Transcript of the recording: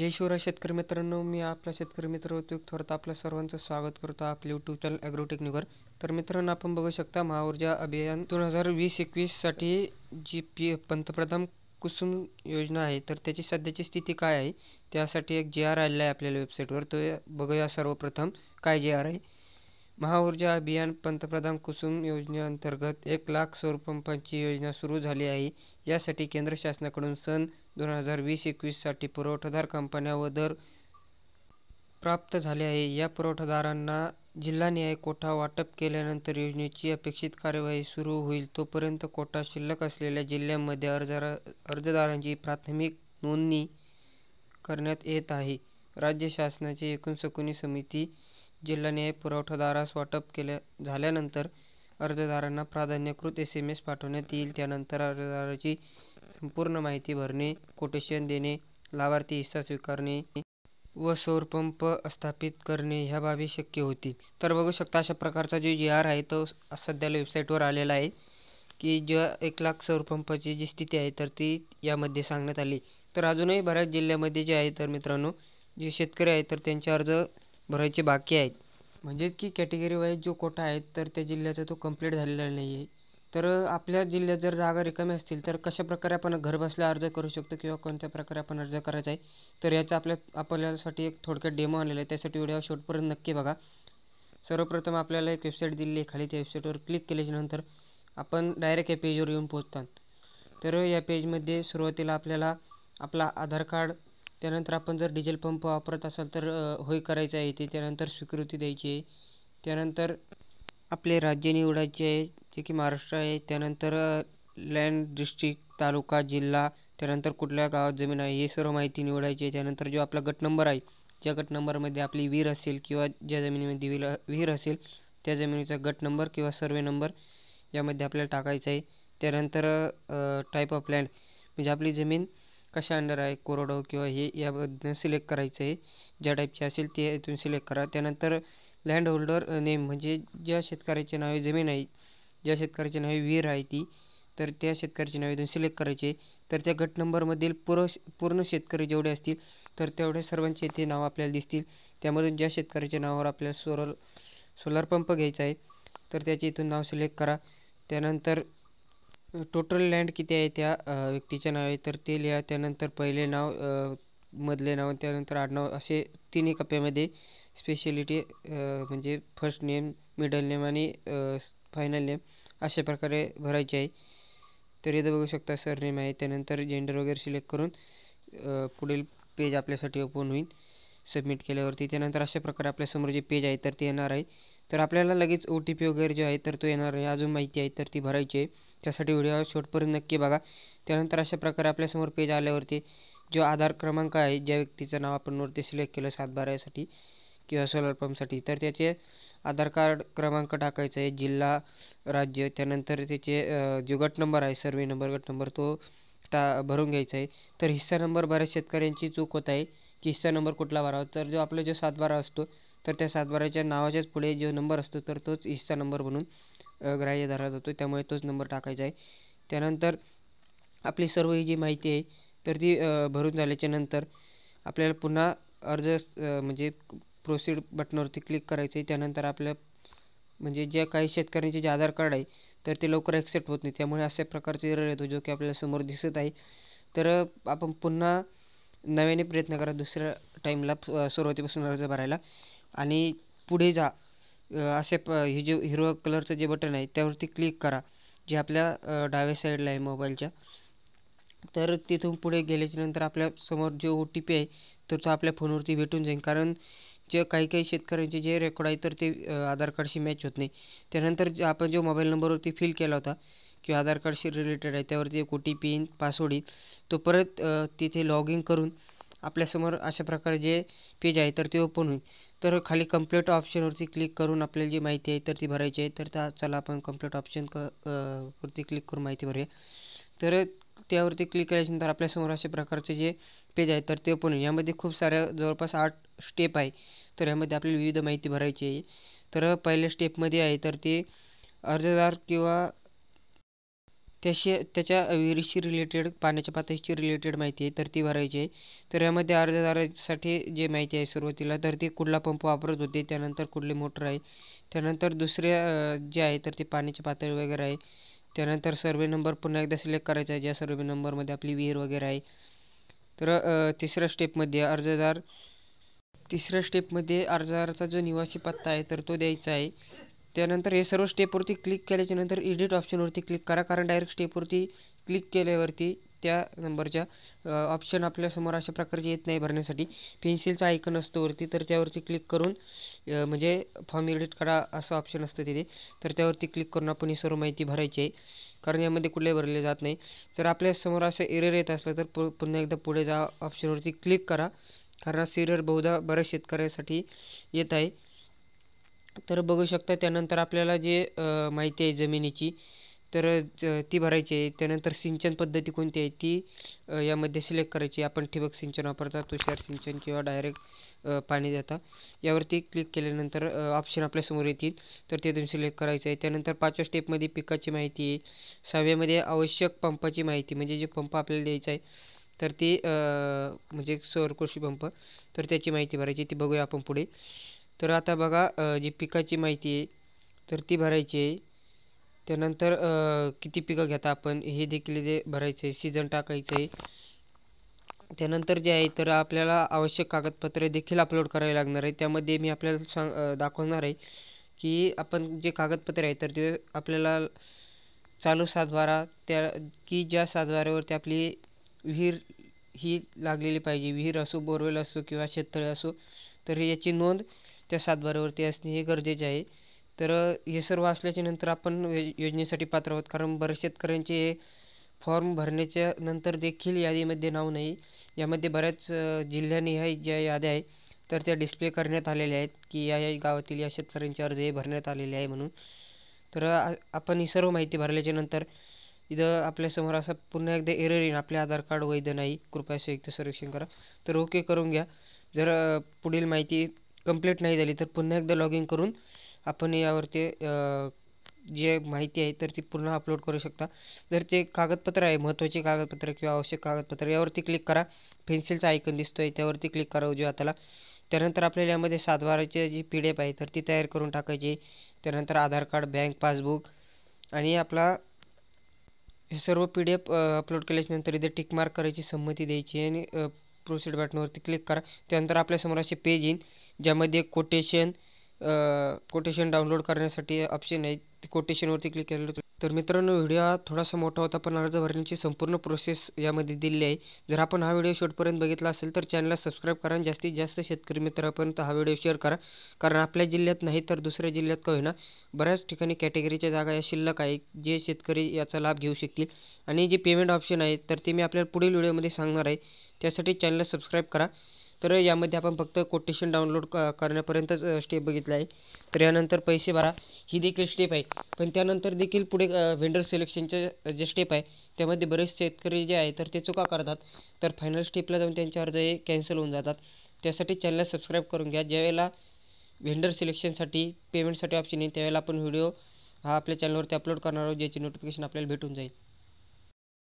जय शिवराय शेतकरी मित्रांनो मी आपला शेतकरी मित्र उद्योग थोडं आपल्या सर्वांचं स्वागत करतो आपल्या युट्यूब चॅनल ॲग्रोटेक्निकवर तर मित्रांनो आपण बघू शकता महाऊर्जा अभियान दोन हजार वीस एकवीससाठी जी पी पंतप्रधान कुसुम योजना आहे तर त्याची सध्याची स्थिती काय आहे त्यासाठी एक जे आर आलेला आहे आपल्याला वेबसाईटवर तो बघूया सर्वप्रथम काय जे आर आहे महाऊर्जा अभियान पंतप्रधान कुसुम योजनेअंतर्गत एक लाख सौरपंपांची योजना सुरू झाली आहे यासाठी केंद्र शासनाकडून सन दोन हजार वीस एकवीससाठी पुरवठादार कंपन्या व दर प्राप्त झाले आहे या पुरवठादारांना न्याय कोठा वाटप केल्यानंतर योजनेची अपेक्षित कार्यवाही सुरू होईल तोपर्यंत कोटा शिल्लक असलेल्या जिल्ह्यांमध्ये अर्ज अर्जदारांची प्राथमिक नोंदणी करण्यात येत आहे राज्य शासनाची एकूण सकुनी समिती न्याय पुरवठादारास वाटप केल्या झाल्यानंतर अर्जदारांना प्राधान्यकृत एस एम एस पाठवण्यात येईल त्यानंतर अर्जदाराची संपूर्ण माहिती भरणे कोटेशन देणे लाभार्थी हिस्सा स्वीकारणे व सौर पंप स्थापित करणे ह्या बाबी शक्य होतील तर बघू शकता अशा प्रकारचा जो जी आर आहे तो सध्याला वेबसाईटवर आलेला आहे की ज्या एक लाख सौर पंपाची जी स्थिती आहे तर ती यामध्ये सांगण्यात आली तर अजूनही बऱ्याच जिल्ह्यामध्ये जे आहे तर मित्रांनो जे शेतकरी आहेत तर त्यांचे अर्ज भरायचे बाकी आहेत म्हणजेच की कॅटेगरी वाईज जो कोटा आहे तर त्या जिल्ह्याचा तो कंप्लीट झालेला नाही आहे तर आपल्या जिल्ह्यात जर जागा रिकामी असतील तर कशा प्रकारे आपण घरबसल्या अर्ज करू शकतो किंवा कोणत्या प्रकारे आपण अर्ज करायचा आहे तर याचा आपल्या आपल्यासाठी एक थोडक्यात डेमो आलेला आहे त्यासाठी व्हिडिओ शेवटपर्यंत नक्की बघा सर्वप्रथम आपल्याला एक वेबसाईट दिली आहे खाली त्या वेबसाईटवर क्लिक केल्याच्यानंतर आपण डायरेक्ट या पेजवर येऊन पोहोचतात तर या पेजमध्ये सुरुवातीला आपल्याला आपला आधार कार्ड त्यानंतर आपण जर डिझेल पंप वापरत असाल तर होय करायचं आहे ते त्यानंतर स्वीकृती द्यायची आहे त्यानंतर आपले राज्य निवडायचे आहे जे की महाराष्ट्र आहे त्यानंतर लँड डिस्ट्रिक्ट तालुका जिल्हा त्यानंतर कुठल्या गावात जमीन आहे हे सर्व माहिती निवडायची आहे त्यानंतर जो आपला गट नंबर आहे ज्या गट नंबरमध्ये आपली विहीर असेल किंवा ज्या जमिनीमध्ये विहीर विहीर असेल त्या जमिनीचा गट नंबर किंवा सर्वे नंबर यामध्ये आपल्याला टाकायचा आहे त्यानंतर टाईप ऑफ लँड म्हणजे आपली जमीन कशा अंडर आहे कोरडो किंवा हे याबद्दल सिलेक्ट करायचं आहे ज्या टाईपची असेल ते इथून सिलेक्ट करा त्यानंतर लँड होल्डर नेम म्हणजे ज्या शेतकऱ्याचे नावे जमीन आहे ज्या शेतकऱ्याची नावे वीर आहे ती तर त्या शेतकऱ्याचे नावे इथून सिलेक्ट करायचे तर त्या गट नंबरमधील पुर पूर्ण शेतकरी जेवढे असतील तर तेवढे सर्वांचे इथे नाव आपल्याला दिसतील त्यामधून ज्या शेतकऱ्याच्या नावावर आपल्याला सोलर सोलार पंप घ्यायचा आहे तर त्याचे इथून नाव सिलेक्ट करा त्यानंतर टोटल लँड किती आहे त्या व्यक्तीच्या नावे तर ते लिहा त्यानंतर पहिले नाव मधले नाव त्यानंतर आडनाव असे तिन्ही कप्प्यामध्ये स्पेशलिटी म्हणजे फर्स्ट नेम मिडल नेम आणि फायनल नेम अशा प्रकारे भरायची आहे तर इथं बघू शकता सर नेम आहे त्यानंतर जेंडर वगैरे सिलेक्ट करून पुढील पेज आपल्यासाठी ओपन होईल सबमिट केल्यावरती त्यानंतर अशा प्रकारे आपल्यासमोर जे पेज आहे तर ते येणार आहे तर आपल्याला लगेच ओ टी पी वगैरे जो आहे तर तो येणार आहे अजून माहिती आहे तर ती भरायची आहे त्यासाठी व्हिडिओ शॉर्टपर्यंत नक्की बघा त्यानंतर अशा प्रकारे आपल्यासमोर पेज आल्यावरती जो आधार क्रमांक आहे ज्या व्यक्तीचं नाव आपण वरती सिलेक्ट केलं सात बारासाठी किंवा सोलर पंपसाठी तर त्याचे आधार कार्ड क्रमांक टाकायचा आहे जिल्हा राज्य त्यानंतर त्याचे जो गट नंबर आहे सर्वे नंबर गट नंबर तो टा भरून घ्यायचा आहे तर हिस्सा नंबर बऱ्याच शेतकऱ्यांची चूक होत आहे की हिस्सा नंबर कुठला भरावा तर जो आपला जो सातबारा असतो तर त्या सातबाराच्या नावाच्याच पुढे जो नंबर असतो तर तोच हिस्सा नंबर म्हणून ग्राह्य धरला जातो त्यामुळे तोच नंबर टाकायचा आहे त्यानंतर आपली सर्व ही जी माहिती आहे तर ती भरून झाल्याच्या नंतर आपल्याला पुन्हा अर्ज म्हणजे प्रोसीड बटनावरती क्लिक करायचं आहे त्यानंतर आपल्या म्हणजे ज्या काही शेतकऱ्यांचे जे आधार कार्ड आहे तर ते लवकर ॲक्सेप्ट होत नाही त्यामुळे अशा प्रकारचे एरर येतो जो की आपल्या समोर दिसत आहे तर आपण पुन्हा नव्याने प्रयत्न करा दुसऱ्या टाईमला सुरुवातीपासून अर्ज भरायला आणि पुढे जा असे प हे जे हिरो कलरचं जे बटन आहे त्यावरती क्लिक करा जे आपल्या डाव्या साईडला आहे मोबाईलच्या तर तिथून पुढे गेल्याच्यानंतर आपल्या समोर जो ओ टी पी आहे तर तो आपल्या फोनवरती भेटून जाईल कारण जे काही काही शेतकऱ्यांचे जे रेकॉर्ड आहे तर ते आधार कार्डशी मॅच होत नाही त्यानंतर जे आपण जो मोबाईल नंबरवरती फिल केला होता किंवा आधार कार्डशी रिलेटेड आहे त्यावरती एक O T P in password येईल तो परत तिथे लॉग इन करून आपल्यासमोर अशा प्रकारे जे पेज आहे तर ते ओपन होईल तर खाली कम्प्लीट ऑप्शनवरती क्लिक करून आपल्याला जी माहिती आहे तर ती भरायची आहे तर त्या चला आपण कम्प्लीट ऑप्शन क वरती क्लिक करून माहिती भरूया तर त्यावरती क्लिक केल्यानंतर आपल्यासमोर अशा प्रकारचे जे पेज आहे तर ते ओपन होईल यामध्ये खूप साऱ्या जवळपास आठ स्टेप आहे तर यामध्ये आपल्याला विविध माहिती भरायची आहे तर पहिल्या स्टेपमध्ये आहे तर ते अर्जदार किंवा त्याशी त्याच्या विहिरीशी रिलेटेड पाण्याच्या पातळीशी रिलेटेड माहिती आहे तर ती भरायची आहे तर यामध्ये अर्जदारासाठी जे माहिती आहे सुरुवातीला तर ते कुठला पंप वापरत होते त्यानंतर कुठली मोटर आहे त्यानंतर दुसरे जे आहे तर ते पाण्याची पातळी वगैरे आहे त्यानंतर सर्वे नंबर पुन्हा एकदा सिलेक्ट करायचा आहे ज्या सर्वे नंबरमध्ये आपली विहीर वगैरे आहे तर तिसऱ्या स्टेपमध्ये अर्जदार तिसऱ्या स्टेपमध्ये अर्जाचा जो निवासी पत्ता आहे तर तो द्यायचा आहे त्यानंतर हे सर्व स्टेपवरती क्लिक केल्याच्या नंतर एडिट ऑप्शनवरती क्लिक करा कारण डायरेक्ट स्टेपवरती क्लिक केल्यावरती त्या नंबरच्या ऑप्शन आपल्यासमोर अशा प्रकारचे येत नाही भरण्यासाठी पेन्सिलचा आयकन असतो वरती तर त्यावरती क्लिक करून म्हणजे फॉर्म एडिट करा असं ऑप्शन असतं तिथे तर त्यावरती क्लिक करून आपण ही सर्व माहिती भरायची आहे कारण यामध्ये कुठले भरले जात नाही तर आपल्यासमोर असं एरर येत असलं तर पुन्हा एकदा पुढे जा ऑप्शनवरती क्लिक करा कारण सिरियर बहुधा बऱ्याच शेतकऱ्यासाठी येत आहे तर बघू शकता त्यानंतर आपल्याला जे माहिती आहे जमिनीची तर ती भरायची आहे त्यानंतर सिंचन पद्धती कोणती आहे ती यामध्ये सिलेक्ट करायची आपण ठिबक सिंचन वापरता तुषार सिंचन किंवा डायरेक्ट पाणी देता यावरती क्लिक केल्यानंतर ऑप्शन आपल्यासमोर येतील तर ते तुम्ही सिलेक्ट करायचं आहे त्यानंतर पाचव्या स्टेपमध्ये पिकाची माहिती आहे सहाव्यामध्ये आवश्यक पंपाची माहिती म्हणजे जे पंप आपल्याला द्यायचा आहे तर ती म्हणजे सौर कृषी पंप तर त्याची माहिती भरायची ती बघूया आपण पुढे तर आता बघा जी पिकाची माहिती आहे तर ती भरायची आहे त्यानंतर किती पिकं घेता आपण हे देखील जे भरायचं आहे सीझन टाकायचं आहे त्यानंतर जे आहे तर आपल्याला आवश्यक कागदपत्रे देखील अपलोड करावी लागणार आहे त्यामध्ये मी आपल्याला सांग दाखवणार आहे की आपण जे कागदपत्रे आहे तर ते आपल्याला चालू सातबारा त्या की ज्या सातवाऱ्यावरती आपली विहीर ही लागलेली पाहिजे विहीर असो बोरवेल असो किंवा शेततळे असो तर याची नोंद त्या सातबारावरती असणे हे गरजेचे आहे तर हे सर्व असल्याच्या नंतर आपण योजनेसाठी पात्र आहोत कारण बऱ्याच शेतकऱ्यांचे हे फॉर्म भरण्याच्या नंतर देखील यादीमध्ये नाव नाही यामध्ये बऱ्याच जिल्ह्यानिहाय ज्या याद्या आहे तर त्या डिस्प्ले करण्यात आलेल्या आहेत की या या गावातील या शेतकऱ्यांचे अर्ज हे भरण्यात आलेले आहे म्हणून तर आपण ही सर्व माहिती भरल्याच्यानंतर इथं आपल्यासमोर असा पुन्हा एकदा एरर येईल आपले आधार कार्ड वैध नाही कृपया संयुक्त संरक्षण करा तर ओके करून घ्या जर पुढील माहिती कंप्लीट नाही झाली तर पुन्हा एकदा लॉग इन करून आपण यावरती जे माहिती आहे तर ती पुन्हा अपलोड करू शकता जर ते कागदपत्र आहे महत्त्वाचे कागदपत्र किंवा आवश्यक कागदपत्र यावरती क्लिक करा पेन्सिलचा आयकन दिसतो आहे त्यावरती क्लिक करा उजव्या हाताला त्यानंतर आपल्याला यामध्ये सातबाराचे जी पी डी एफ आहे तर ती तयार करून टाकायची त्यानंतर आधार कार्ड बँक पासबुक आणि आपला हे सर्व पी डी एफ अपलोड केल्याच्यानंतर इथे टिक मार्क करायची संमती द्यायची आणि प्रोसिड बटनावरती क्लिक करा त्यानंतर आपल्यासमोर असे पेज येईल ज्यामध्ये कोटेशन कोटेशन डाउनलोड करण्यासाठी ऑप्शन आहे कोटेशनवरती क्लिक केलेलं तर मित्रांनो व्हिडिओ हा थोडासा मोठा होता पण अर्ज भरण्याची संपूर्ण प्रोसेस यामध्ये दिली आहे जर आपण हा व्हिडिओ शेवटपर्यंत बघितला असेल तर चॅनलला सबस्क्राईब करा आणि जास्तीत जास्त शेतकरी मित्रापर्यंत हा व्हिडिओ शेअर करा कारण आपल्या जिल्ह्यात नाही तर दुसऱ्या जिल्ह्यात का होईना बऱ्याच ठिकाणी कॅटेगरीच्या जागा या शिल्लक आहे जे शेतकरी याचा लाभ घेऊ शकतील आणि जे पेमेंट ऑप्शन आहे तर ते मी आपल्याला पुढील व्हिडिओमध्ये सांगणार आहे त्यासाठी चॅनलला सबस्क्राईब करा तर यामध्ये आपण फक्त कोटेशन डाउनलोड क करण्यापर्यंतच स्टेप बघितलं आहे तर यानंतर पैसे भरा ही देखील स्टेप आहे पण त्यानंतर देखील पुढे व्हेंडर सिलेक्शनचे जे स्टेप आहे त्यामध्ये बरेच शेतकरी जे आहे तर ते चुका करतात तर फायनल स्टेपला जाऊन त्यांचे अर्ज हे कॅन्सल होऊन जातात त्यासाठी चॅनलला सबस्क्राईब करून घ्या ज्यावेळेला व्हेंडर सिलेक्शनसाठी पेमेंटसाठी ऑप्शन येईल त्यावेळेला आपण व्हिडिओ हा आपल्या चॅनलवरती अपलोड करणार आहोत ज्याची नोटिफिकेशन आपल्याला भेटून जाईल